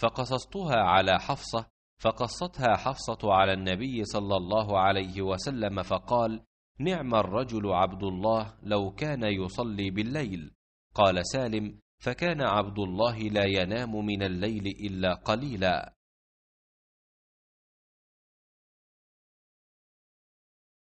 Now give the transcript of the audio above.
فقصصتها على حفصة فقصتها حفصة على النبي صلى الله عليه وسلم فقال: نعم الرجل عبد الله لو كان يصلي بالليل. قال سالم: فكان عبد الله لا ينام من الليل إلا قليلا.